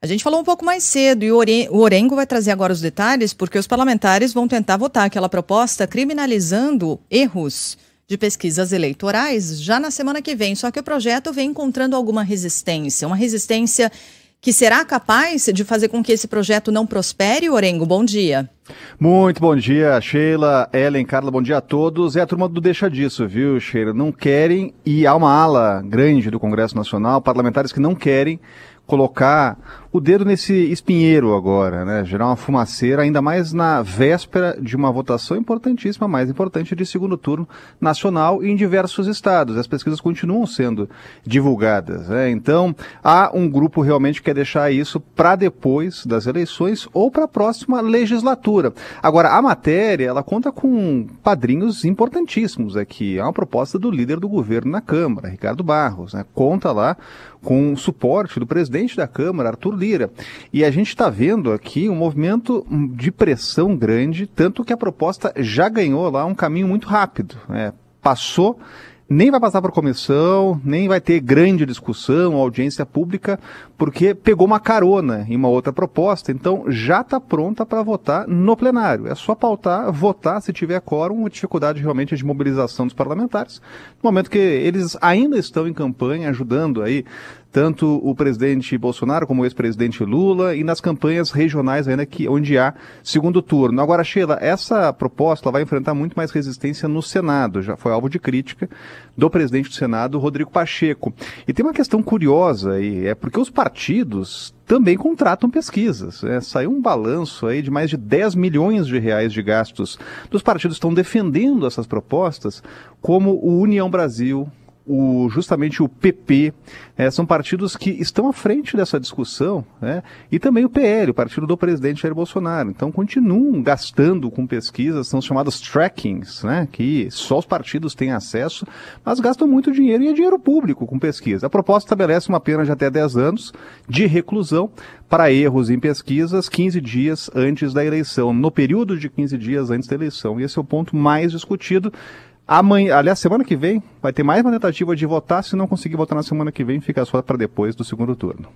A gente falou um pouco mais cedo e o Orengo vai trazer agora os detalhes, porque os parlamentares vão tentar votar aquela proposta criminalizando erros de pesquisas eleitorais já na semana que vem. Só que o projeto vem encontrando alguma resistência, uma resistência que será capaz de fazer com que esse projeto não prospere. Orengo, bom dia. Muito bom dia, Sheila, Ellen, Carla, bom dia a todos. É a turma do Deixa Disso, viu, Sheila? Não querem, e há uma ala grande do Congresso Nacional, parlamentares que não querem colocar o dedo nesse espinheiro agora, né? Gerar uma fumaceira, ainda mais na véspera de uma votação importantíssima, mais importante, de segundo turno nacional e em diversos estados. As pesquisas continuam sendo divulgadas. Né? Então, há um grupo realmente que quer deixar isso para depois das eleições ou para a próxima legislatura. Agora, a matéria, ela conta com padrinhos importantíssimos aqui. Há é uma proposta do líder do governo na Câmara, Ricardo Barros. Né? Conta lá com o suporte do presidente da Câmara, Arthur Lira Lira. E a gente está vendo aqui um movimento hum, de pressão grande, tanto que a proposta já ganhou lá um caminho muito rápido. Né? Passou nem vai passar por comissão, nem vai ter grande discussão, audiência pública, porque pegou uma carona em uma outra proposta, então já está pronta para votar no plenário. É só pautar, votar se tiver quórum, dificuldade realmente de mobilização dos parlamentares, no momento que eles ainda estão em campanha, ajudando aí tanto o presidente Bolsonaro como o ex-presidente Lula e nas campanhas regionais ainda que onde há segundo turno. Agora, Sheila, essa proposta vai enfrentar muito mais resistência no Senado, já foi alvo de crítica do presidente do Senado, Rodrigo Pacheco. E tem uma questão curiosa aí, é porque os partidos também contratam pesquisas. Né? saiu um balanço aí de mais de 10 milhões de reais de gastos dos partidos estão defendendo essas propostas, como o União Brasil, o, justamente o PP, é, são partidos que estão à frente dessa discussão, né? e também o PL, o partido do presidente Jair Bolsonaro. Então, continuam gastando com pesquisas, são chamados trackings, né? que só os partidos têm acesso, mas gastam muito dinheiro e é dinheiro público com pesquisa. A proposta estabelece uma pena de até 10 anos de reclusão para erros em pesquisas 15 dias antes da eleição, no período de 15 dias antes da eleição. E esse é o ponto mais discutido. Amanhã, aliás, semana que vem vai ter mais uma tentativa de votar. Se não conseguir votar na semana que vem, fica só para depois do segundo turno.